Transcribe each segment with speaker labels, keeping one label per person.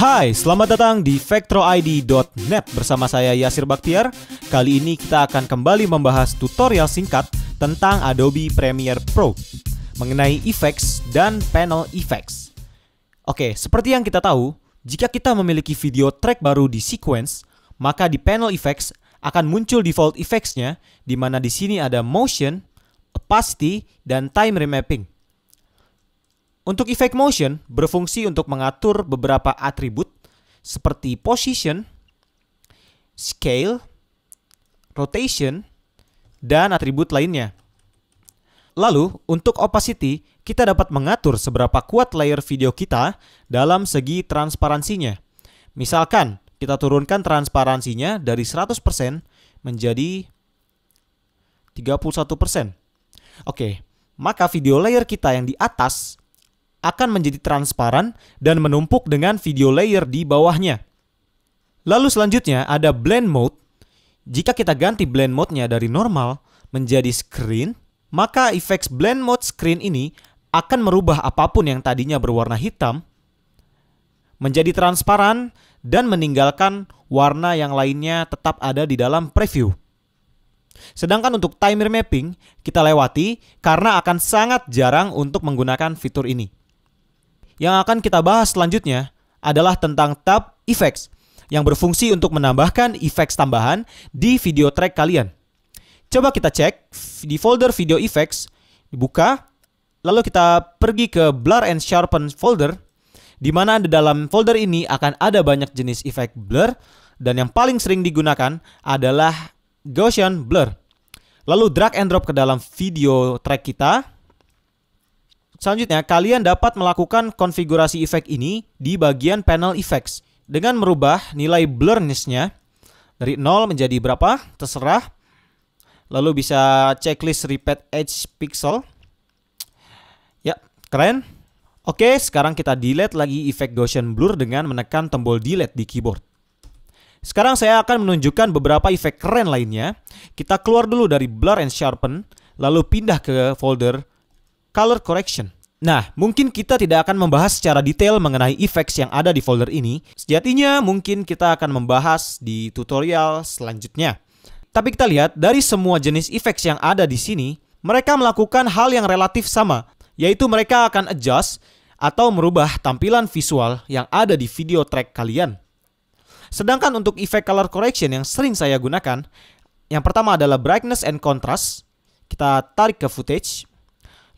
Speaker 1: Hai, selamat datang di vectroid.net bersama saya Yasir Baktiar. Kali ini kita akan kembali membahas tutorial singkat tentang Adobe Premiere Pro mengenai effects dan panel effects. Oke, seperti yang kita tahu, jika kita memiliki video track baru di sequence, maka di panel effects akan muncul default effects-nya di mana di sini ada motion, opacity, dan time remapping. Untuk effect motion berfungsi untuk mengatur beberapa atribut seperti position, scale, rotation, dan atribut lainnya. Lalu, untuk opacity, kita dapat mengatur seberapa kuat layer video kita dalam segi transparansinya. Misalkan, kita turunkan transparansinya dari 100% menjadi 31%. Oke, maka video layer kita yang di atas akan menjadi transparan dan menumpuk dengan video layer di bawahnya. Lalu selanjutnya ada blend mode. Jika kita ganti blend mode-nya dari normal menjadi screen, maka efek blend mode screen ini akan merubah apapun yang tadinya berwarna hitam menjadi transparan dan meninggalkan warna yang lainnya tetap ada di dalam preview. Sedangkan untuk timer mapping, kita lewati karena akan sangat jarang untuk menggunakan fitur ini. Yang akan kita bahas selanjutnya adalah tentang tab effects yang berfungsi untuk menambahkan effects tambahan di video track kalian. Coba kita cek di folder video effects, dibuka, lalu kita pergi ke blur and sharpen folder, di mana di dalam folder ini akan ada banyak jenis efek blur, dan yang paling sering digunakan adalah Gaussian blur. Lalu drag and drop ke dalam video track kita, Selanjutnya, kalian dapat melakukan konfigurasi efek ini di bagian panel effects dengan merubah nilai blurness nya dari 0 menjadi berapa, terserah. Lalu bisa checklist repeat edge pixel. Ya, keren. Oke, sekarang kita delete lagi efek Gaussian blur dengan menekan tombol delete di keyboard. Sekarang saya akan menunjukkan beberapa efek keren lainnya. Kita keluar dulu dari blur and sharpen, lalu pindah ke folder color correction. Nah, mungkin kita tidak akan membahas secara detail mengenai effects yang ada di folder ini. Sejatinya mungkin kita akan membahas di tutorial selanjutnya. Tapi kita lihat dari semua jenis effects yang ada di sini, mereka melakukan hal yang relatif sama, yaitu mereka akan adjust atau merubah tampilan visual yang ada di video track kalian. Sedangkan untuk efek color correction yang sering saya gunakan, yang pertama adalah brightness and contrast. Kita tarik ke footage.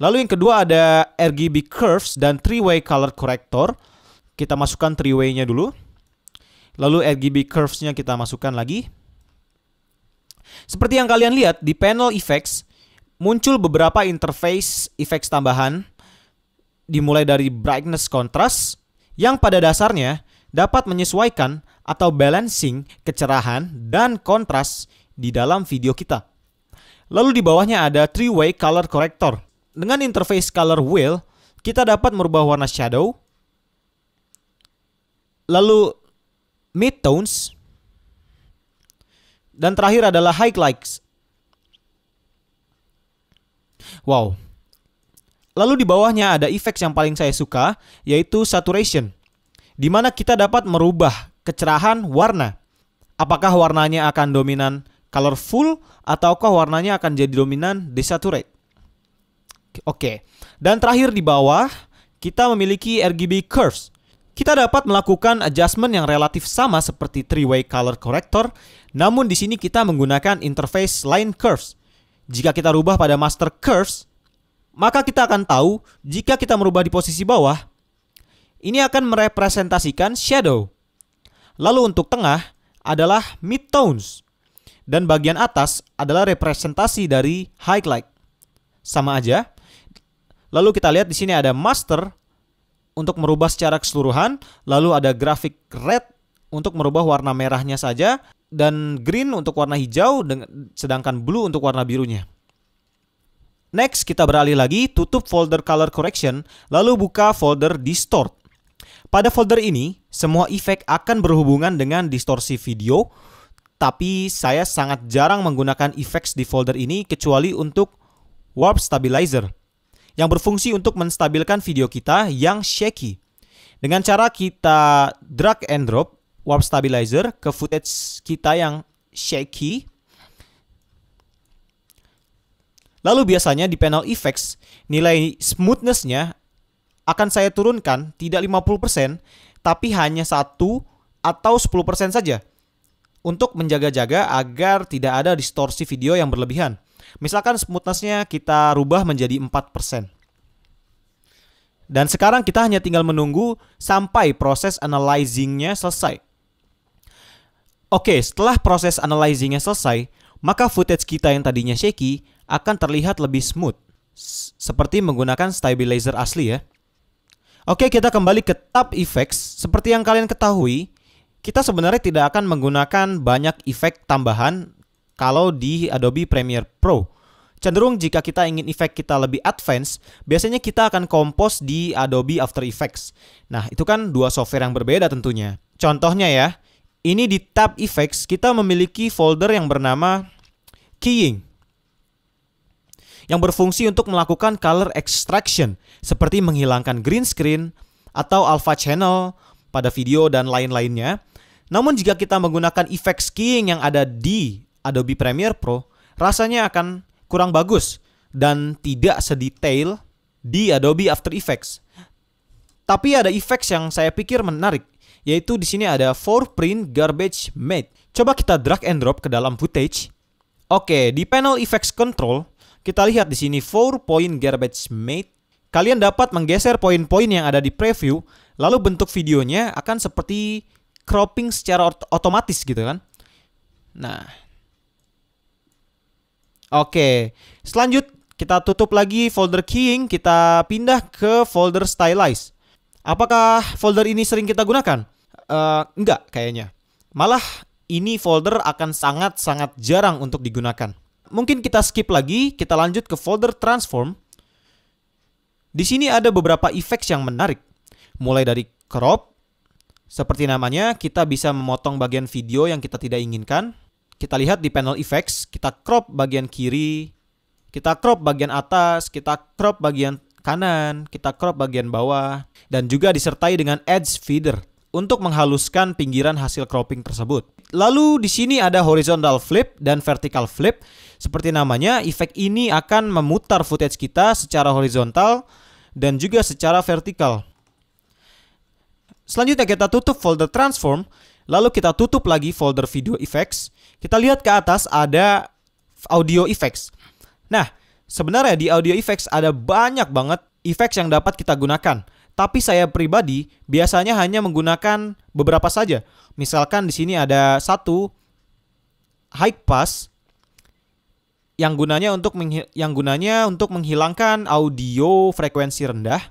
Speaker 1: Lalu yang kedua ada RGB curves dan three-way color corrector. Kita masukkan three-way-nya dulu. Lalu RGB curves-nya kita masukkan lagi. Seperti yang kalian lihat di panel effects muncul beberapa interface effects tambahan dimulai dari brightness contrast yang pada dasarnya dapat menyesuaikan atau balancing kecerahan dan kontras di dalam video kita. Lalu di bawahnya ada three-way color corrector dengan interface color wheel, kita dapat merubah warna shadow, lalu Mid Tones, dan terakhir adalah High likes. Wow. Lalu di bawahnya ada efek yang paling saya suka, yaitu saturation. Di mana kita dapat merubah kecerahan warna. Apakah warnanya akan dominan colorful ataukah warnanya akan jadi dominan desaturate? Oke. Dan terakhir di bawah, kita memiliki RGB curves. Kita dapat melakukan adjustment yang relatif sama seperti three-way color corrector, namun di sini kita menggunakan interface line curves. Jika kita rubah pada master curves, maka kita akan tahu jika kita merubah di posisi bawah, ini akan merepresentasikan shadow. Lalu untuk tengah adalah midtones dan bagian atas adalah representasi dari highlight. Sama aja, Lalu kita lihat di sini ada master untuk merubah secara keseluruhan, lalu ada grafik red untuk merubah warna merahnya saja dan green untuk warna hijau sedangkan blue untuk warna birunya. Next, kita beralih lagi, tutup folder color correction, lalu buka folder distort. Pada folder ini, semua efek akan berhubungan dengan distorsi video, tapi saya sangat jarang menggunakan effects di folder ini kecuali untuk warp stabilizer yang berfungsi untuk menstabilkan video kita yang shaky. Dengan cara kita drag and drop warp stabilizer ke footage kita yang shaky. Lalu biasanya di panel effects, nilai smoothness-nya akan saya turunkan tidak 50%, tapi hanya 1 atau 10% saja untuk menjaga-jaga agar tidak ada distorsi video yang berlebihan. Misalkan smoothnessnya kita rubah menjadi 4%. Dan sekarang kita hanya tinggal menunggu sampai proses analyzingnya selesai. Oke, setelah proses analyzingnya selesai, maka footage kita yang tadinya shaky akan terlihat lebih smooth. Seperti menggunakan stabilizer asli ya. Oke, kita kembali ke tab effects. Seperti yang kalian ketahui, kita sebenarnya tidak akan menggunakan banyak efek tambahan kalau di Adobe Premiere Pro. Cenderung jika kita ingin efek kita lebih advance, biasanya kita akan kompos di Adobe After Effects. Nah, itu kan dua software yang berbeda tentunya. Contohnya ya, ini di tab effects kita memiliki folder yang bernama keying yang berfungsi untuk melakukan color extraction seperti menghilangkan green screen atau alpha channel pada video dan lain-lainnya. Namun jika kita menggunakan efek keying yang ada di Adobe Premiere Pro rasanya akan kurang bagus dan tidak sedetail di Adobe After Effects. Tapi ada efek yang saya pikir menarik, yaitu di sini ada Four print garbage mate. Coba kita drag and drop ke dalam footage. Oke, di panel effects control kita lihat di sini four point garbage mate. Kalian dapat menggeser poin-poin yang ada di preview, lalu bentuk videonya akan seperti cropping secara otomatis gitu kan. Nah, Oke, selanjut kita tutup lagi folder keying, kita pindah ke folder stylize. Apakah folder ini sering kita gunakan? Uh, enggak kayaknya. Malah ini folder akan sangat-sangat jarang untuk digunakan. Mungkin kita skip lagi, kita lanjut ke folder transform. Di sini ada beberapa efek yang menarik. Mulai dari crop, seperti namanya, kita bisa memotong bagian video yang kita tidak inginkan, kita lihat di panel effects, kita crop bagian kiri, kita crop bagian atas, kita crop bagian kanan, kita crop bagian bawah, dan juga disertai dengan edge feeder untuk menghaluskan pinggiran hasil cropping tersebut. Lalu di sini ada horizontal flip dan vertical flip. Seperti namanya, efek ini akan memutar footage kita secara horizontal dan juga secara vertikal. Selanjutnya kita tutup folder transform Lalu kita tutup lagi folder video effects. Kita lihat ke atas ada audio effects. Nah, sebenarnya di audio effects ada banyak banget effects yang dapat kita gunakan. Tapi saya pribadi biasanya hanya menggunakan beberapa saja. Misalkan di sini ada satu high pass yang gunanya untuk yang gunanya untuk menghilangkan audio frekuensi rendah.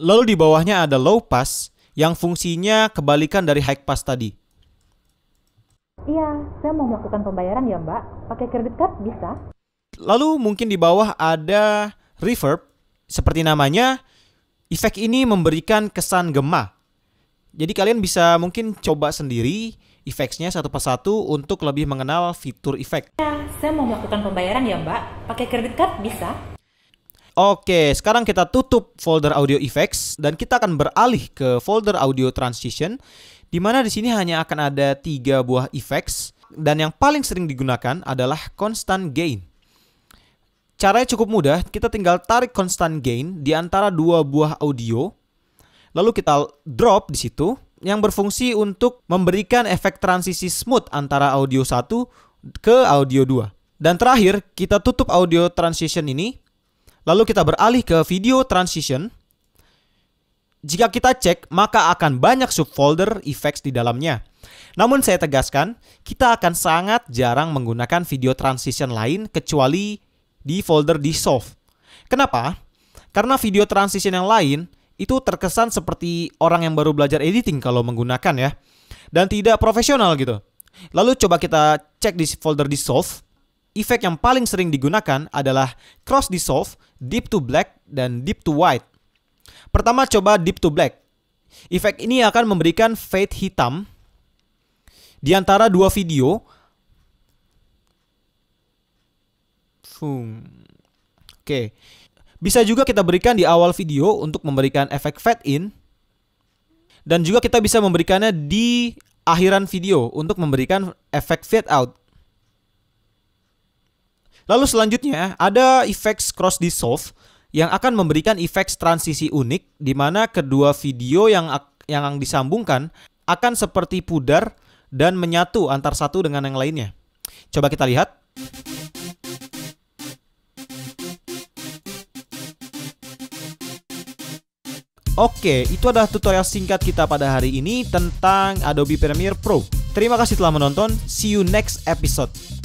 Speaker 1: Lalu di bawahnya ada low pass yang fungsinya kebalikan dari high pass tadi. Iya, saya mau melakukan pembayaran ya mbak. Pakai kredit card bisa. Lalu mungkin di bawah ada reverb. Seperti namanya, efek ini memberikan kesan gema. Jadi kalian bisa mungkin coba sendiri efeknya satu persatu untuk lebih mengenal fitur efek. Ya, saya mau melakukan pembayaran ya mbak. Pakai kredit card bisa. Oke, sekarang kita tutup folder audio effects dan kita akan beralih ke folder audio transition di mana di sini hanya akan ada tiga buah effects dan yang paling sering digunakan adalah constant gain. Caranya cukup mudah, kita tinggal tarik constant gain di antara dua buah audio lalu kita drop di situ yang berfungsi untuk memberikan efek transisi smooth antara audio 1 ke audio 2. Dan terakhir, kita tutup audio transition ini Lalu kita beralih ke video transition. Jika kita cek, maka akan banyak subfolder effects di dalamnya. Namun saya tegaskan, kita akan sangat jarang menggunakan video transition lain kecuali di folder dissolve. Kenapa? Karena video transition yang lain itu terkesan seperti orang yang baru belajar editing kalau menggunakan ya. Dan tidak profesional gitu. Lalu coba kita cek di folder dissolve. Efek yang paling sering digunakan adalah cross dissolve deep to black dan deep to white. Pertama coba deep to black. Efek ini akan memberikan fade hitam di antara dua video. Fung. Oke. Bisa juga kita berikan di awal video untuk memberikan efek fade in dan juga kita bisa memberikannya di akhiran video untuk memberikan efek fade out. Lalu selanjutnya ada effects cross dissolve yang akan memberikan efek transisi unik di mana kedua video yang yang disambungkan akan seperti pudar dan menyatu antar satu dengan yang lainnya. Coba kita lihat. Oke, itu adalah tutorial singkat kita pada hari ini tentang Adobe Premiere Pro. Terima kasih telah menonton. See you next episode.